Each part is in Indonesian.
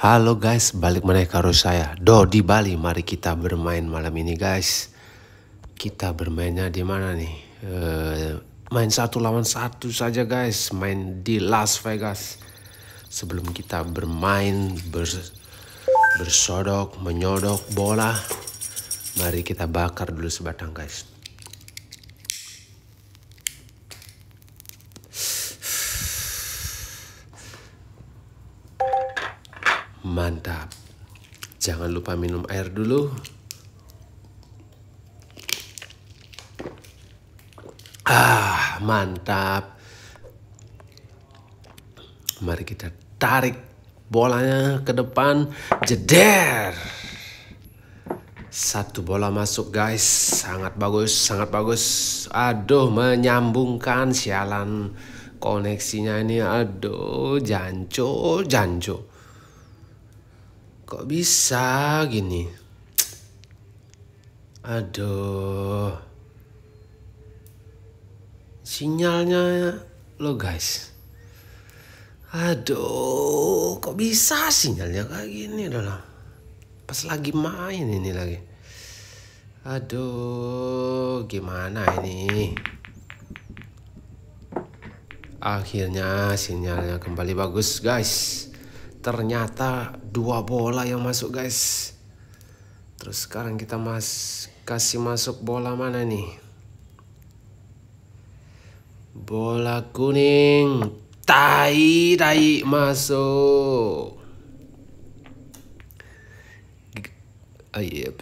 Halo guys, balik menaik karo saya Do di Bali. Mari kita bermain malam ini guys. Kita bermainnya di mana nih? E, main satu lawan satu saja guys. Main di Las Vegas. Sebelum kita bermain ber, bersodok, menyodok bola, mari kita bakar dulu sebatang guys. Mantap. Jangan lupa minum air dulu. Ah, mantap. Mari kita tarik bolanya ke depan. Jeder. Satu bola masuk guys. Sangat bagus, sangat bagus. Aduh, menyambungkan sialan koneksinya ini. Aduh, jancu, jancu kok bisa gini aduh sinyalnya lo guys aduh kok bisa sinyalnya kayak gini adalah pas lagi main ini lagi aduh gimana ini akhirnya sinyalnya kembali bagus guys ternyata dua bola yang masuk guys terus sekarang kita mas kasih masuk bola mana nih bola kuning tai tai masuk ah, iya,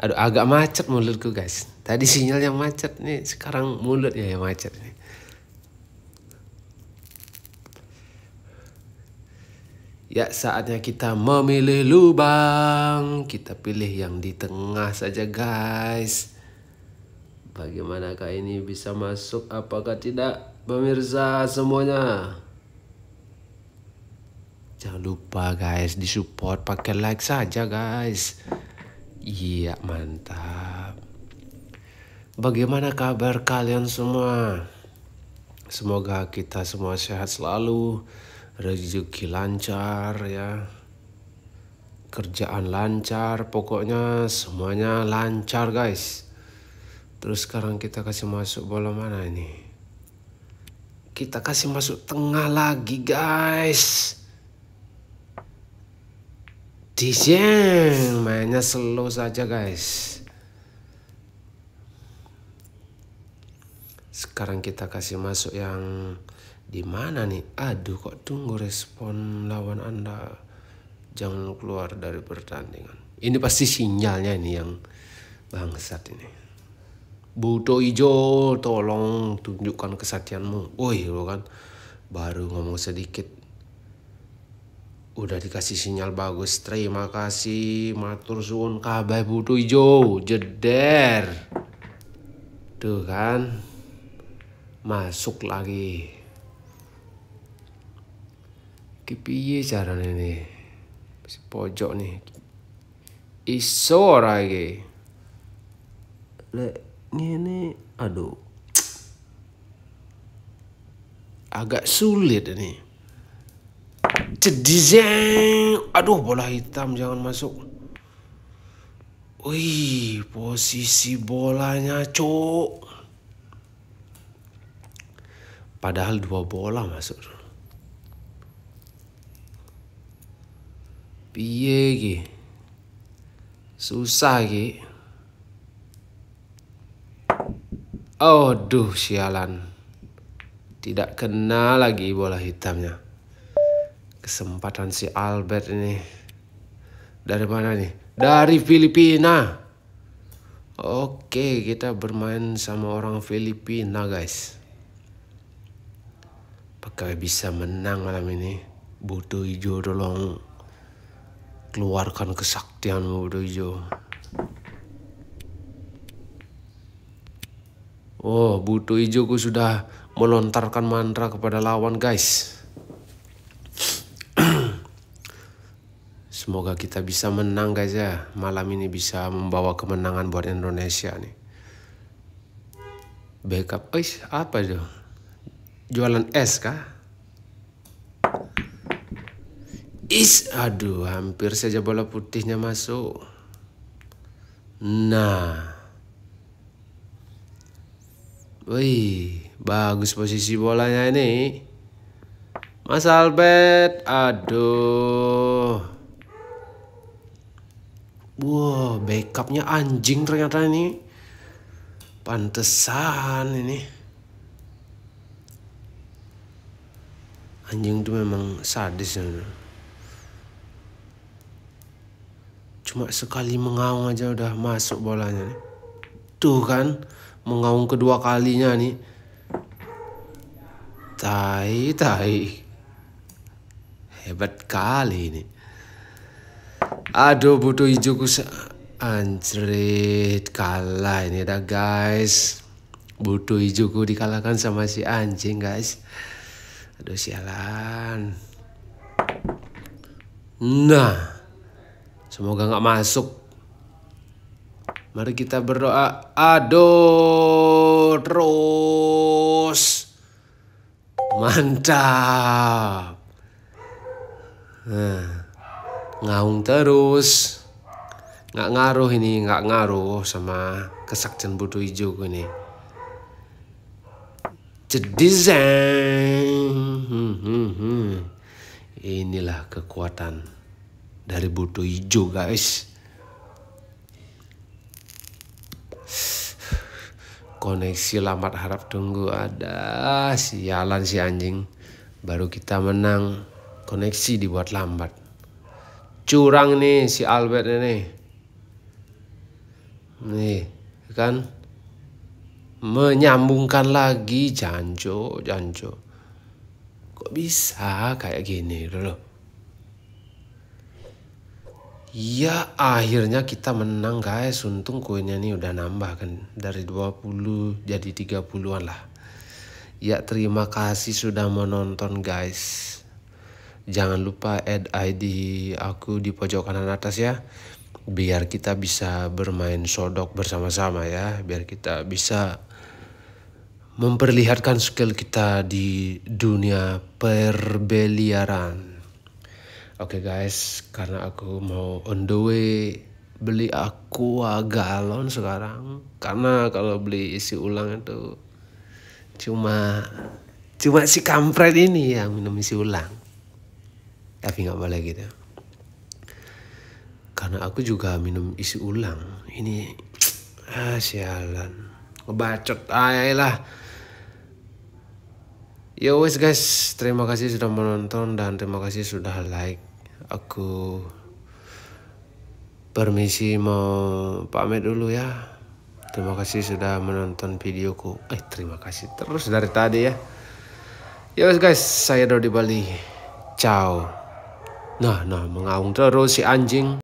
aduh agak macet mulutku guys tadi sinyal yang macet nih sekarang mulutnya yang macet nih Ya saatnya kita memilih lubang. Kita pilih yang di tengah saja guys. Bagaimanakah ini bisa masuk apakah tidak pemirsa semuanya? Jangan lupa guys di support pakai like saja guys. Iya mantap. Bagaimana kabar kalian semua? Semoga kita semua sehat selalu rezeki lancar ya kerjaan lancar pokoknya semuanya lancar guys terus sekarang kita kasih masuk bola mana ini kita kasih masuk tengah lagi guys Dijeng mainnya slow saja guys sekarang kita kasih masuk yang di mana nih? Aduh, kok tunggu respon lawan Anda. Jangan keluar dari pertandingan. Ini pasti sinyalnya ini yang bangsat ini. Buto Ijo, tolong tunjukkan kesatianmu. Woi, lo kan baru ngomong sedikit. Udah dikasih sinyal bagus. Terima kasih. Matur suun kabeh Buto Ijo. Jeder. Tuh kan. Masuk lagi. Ki piye carane iki? pojok nih. Iso ora iki? Lek ngene aduh. Agak sulit ini. Cedizeng. Ya. Aduh bola hitam jangan masuk. Wih, posisi bolanya, cok. Padahal dua bola masuk. Piye iki? Susah iki. Aduh sialan. Tidak kenal lagi bola hitamnya. Kesempatan si Albert ini. Dari mana nih? Dari Filipina. Oke, kita bermain sama orang Filipina, guys. Apakah bisa menang malam ini? Butuh hijau tolong. Keluarkan kesaktianmu, Dojo. Oh, butuh Ijoku sudah melontarkan mantra kepada lawan, guys. Semoga kita bisa menang guys ya. Malam ini bisa membawa kemenangan buat Indonesia nih. Backup, eh apa itu? Jualan es kah? Is, aduh, hampir saja bola putihnya masuk. Nah. Wih, bagus posisi bolanya ini. Mas Albert, aduh. Wow, backupnya anjing ternyata ini. Pantesan ini. Anjing itu memang sadis. Ya. Cuma sekali mengaung aja udah masuk bolanya nih. Tuh kan, mengaung kedua kalinya nih. Tai, tai. Hebat kali ini. Aduh, butuh hijauku Anjrit, kalah ini dah guys. Butuh hijauku dikalahkan sama si anjing guys. Aduh sialan. Nah. Semoga nggak masuk. Mari kita berdoa. Aduh, terus. Mantap. Nah, ngaung terus. Nggak ngaruh ini, nggak ngaruh sama kesaktian butuh hijau ini. Cedizeng. Hmm, hmm, hmm. Inilah kekuatan dari butuh Ijo guys koneksi lambat harap tunggu ada sialan si anjing baru kita menang koneksi dibuat lambat curang nih si Albert ini nih kan menyambungkan lagi janjo janjo kok bisa kayak gini dulu Ya akhirnya kita menang guys Untung koinnya nih udah nambah kan Dari 20 jadi 30an lah Ya terima kasih sudah menonton guys Jangan lupa add ID aku di pojok kanan atas ya Biar kita bisa bermain sodok bersama-sama ya Biar kita bisa memperlihatkan skill kita di dunia perbeliaran Oke okay guys, karena aku mau on the way beli aqua galon sekarang karena kalau beli isi ulang itu cuma cuma si kampret ini yang minum isi ulang. Tapi nggak boleh gitu. Karena aku juga minum isi ulang. Ini ah sialan. Ngebacot ayalah. Yo guys, terima kasih sudah menonton dan terima kasih sudah like aku permisi mau pamit dulu ya. Terima kasih sudah menonton videoku. Eh terima kasih terus dari tadi ya. Ya guys, saya Dodi Bali. Ciao. Nah, nah mengaung terus si anjing.